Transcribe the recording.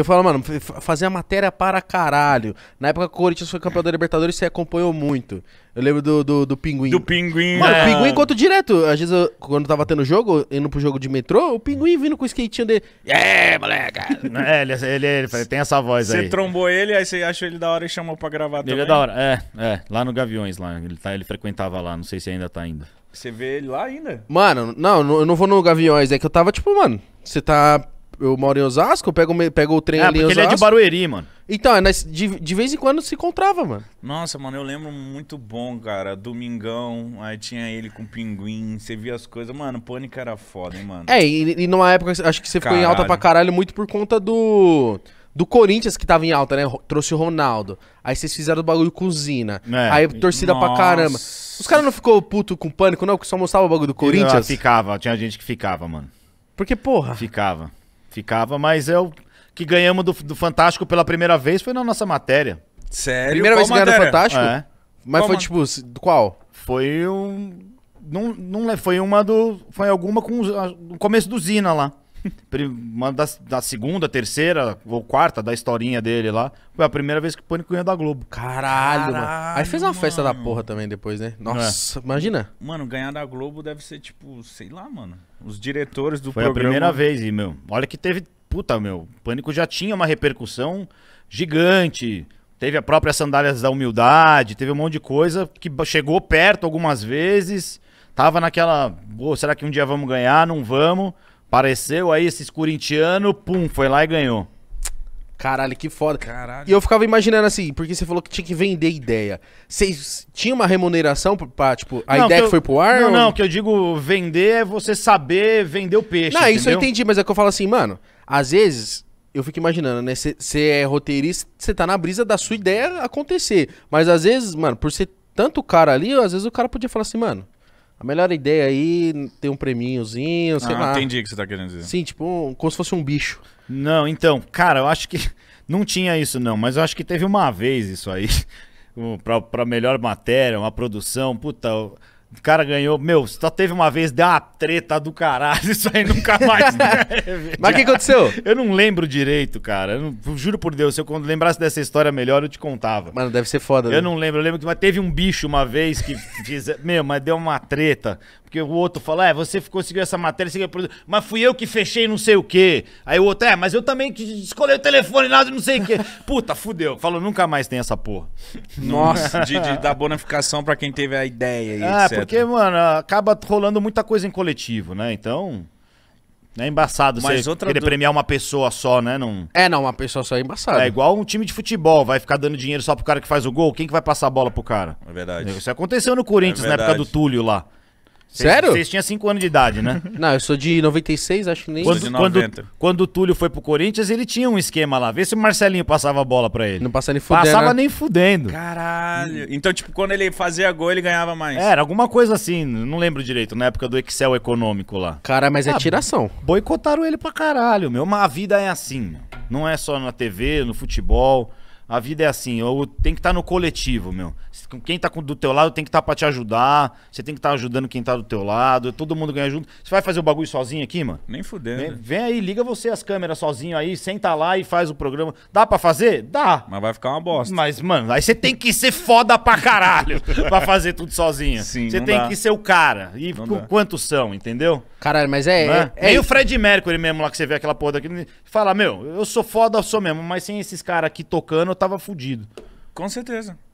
eu falo, mano, fazia matéria para caralho. Na época o Corinthians foi campeão da Libertadores, você acompanhou muito. Eu lembro do, do, do Pinguim. Do Pinguim, Mano, o é. Pinguim conta direto. Às vezes, eu, quando tava tendo jogo, indo pro jogo de metrô, o Pinguim vindo com o skatinho dele. É, moleque! é, ele, ele, ele, tem essa voz aí. Você trombou ele, aí você achou ele da hora e chamou pra gravar ele é também. Ele é da hora, é, é. Lá no Gaviões, lá. Ele, tá, ele frequentava lá, não sei se ainda tá indo. Você vê ele lá ainda? Mano, não, eu não vou no Gaviões. É que eu tava tipo, mano, você tá eu moro em Osasco, eu pego, pego o trem é, ali em Osasco. ele é de Barueri, mano. Então, é, de, de vez em quando se encontrava, mano. Nossa, mano, eu lembro muito bom, cara. Domingão, aí tinha ele com pinguim, você via as coisas. Mano, pânico era foda, hein, mano. É, e, e numa época, acho que você caralho. ficou em alta pra caralho muito por conta do do Corinthians que tava em alta, né? Trouxe o Ronaldo. Aí vocês fizeram o bagulho cozinha. É. Aí torcida Nossa. pra caramba. Os caras não ficou puto com pânico, não? Que só mostrava o bagulho do ah, Corinthians? Ah, ficava, tinha gente que ficava, mano. Porque, porra. Ficava. Ficava, mas é o que ganhamos do, do Fantástico pela primeira vez foi na nossa matéria. Sério? Primeira qual vez que do Fantástico? É. Mas qual foi tipo, qual? Foi um. Não, não foi uma do. Foi alguma com o começo do Zina lá. Uma da, da, segunda, terceira ou quarta da historinha dele lá. Foi a primeira vez que o Pânico ganhou da Globo. Caralho, Caralho mano. Aí fez uma mano. festa da porra também depois, né? É. Nossa, é. imagina. Mano, ganhar da Globo deve ser tipo, sei lá, mano. Os diretores do foi programa. Foi a primeira vez, e, meu. Olha que teve. Puta, meu. O Pânico já tinha uma repercussão gigante. Teve a própria Sandálias da Humildade, teve um monte de coisa que chegou perto algumas vezes. Tava naquela. será que um dia vamos ganhar? Não vamos. Apareceu aí esses corintianos, pum, foi lá e ganhou. Caralho, que foda. Caralho. E eu ficava imaginando assim, porque você falou que tinha que vender ideia. Vocês tinham uma remuneração pra, tipo, a não, ideia que, eu... que, foi pro ar? Não, ou... não, que eu digo vender é você saber vender o peixe. Não, entendeu? isso eu entendi, mas é que eu falo assim, mano, às vezes eu fico imaginando, né? Você é roteirista, você tá na brisa da sua ideia acontecer. Mas às vezes, mano, por ser tanto cara ali, às vezes o cara podia falar assim, mano, a melhor ideia aí ter um preminhozinho, sei ah, lá. entendi o que você tá querendo dizer. Sim, tipo, um, como se fosse um bicho. Não, então, cara, eu acho que não tinha isso não, mas eu acho que teve uma vez isso aí. pra, pra melhor matéria, uma produção, puta, o cara ganhou, meu, só teve uma vez, deu uma treta do caralho, isso aí nunca mais deve. Mas o que aconteceu? Eu não lembro direito, cara. Eu não, juro por Deus, se eu lembrasse dessa história melhor, eu te contava. Mano, deve ser foda, Eu né? não lembro, eu lembro que mas teve um bicho uma vez que fiz, meu, mas deu uma treta. Porque o outro falou, é, você conseguiu essa matéria, você mas fui eu que fechei não sei o quê. Aí o outro, é, mas eu também que escolhi o telefone nada não sei o quê. Puta, fudeu. Falou, nunca mais tem essa porra. Nossa, de, de, bonificação pra quem teve a ideia e ah, etc. Porque, né? mano, acaba rolando muita coisa em coletivo, né? Então. É embaçado Mas você outra querer du... premiar uma pessoa só, né? Não... É, não, uma pessoa só é embaçado. É igual um time de futebol, vai ficar dando dinheiro só pro cara que faz o gol, quem que vai passar a bola pro cara? É verdade. Isso aconteceu no Corinthians, é na época do Túlio lá. Sério? Vocês tinham 5 anos de idade, né? Não, eu sou de 96, acho que nem... Quando, quando, quando o Túlio foi pro Corinthians, ele tinha um esquema lá. Vê se o Marcelinho passava a bola pra ele. Não passa nem fudendo. Passava né? nem fudendo. Caralho. Então, tipo, quando ele fazia gol, ele ganhava mais. Era alguma coisa assim, não lembro direito, na época do Excel econômico lá. Cara, mas é ah, é tiração. Boicotaram ele pra caralho, meu. Mas a vida é assim, meu. Não é só na TV, no futebol... A vida é assim, ou tem que estar tá no coletivo, meu. Quem tá do teu lado tem que estar tá pra te ajudar. Você tem que estar tá ajudando quem tá do teu lado. Todo mundo ganha junto. Você vai fazer o bagulho sozinho aqui, mano? Nem fudendo. Vem, vem, aí, liga você as câmeras sozinho aí, senta lá e faz o programa. Dá pra fazer? Dá. Mas vai ficar uma bosta. Mas, mano, aí você tem que ser foda pra caralho pra fazer tudo sozinho. Sim, Você tem dá. que ser o cara. E quantos são, entendeu? Caralho, mas é. é, é, é o Fred Mercury mesmo lá que você vê aquela porra daqui. Fala, meu, eu sou foda, eu sou mesmo, mas sem esses caras aqui tocando, tava fudido. Com certeza.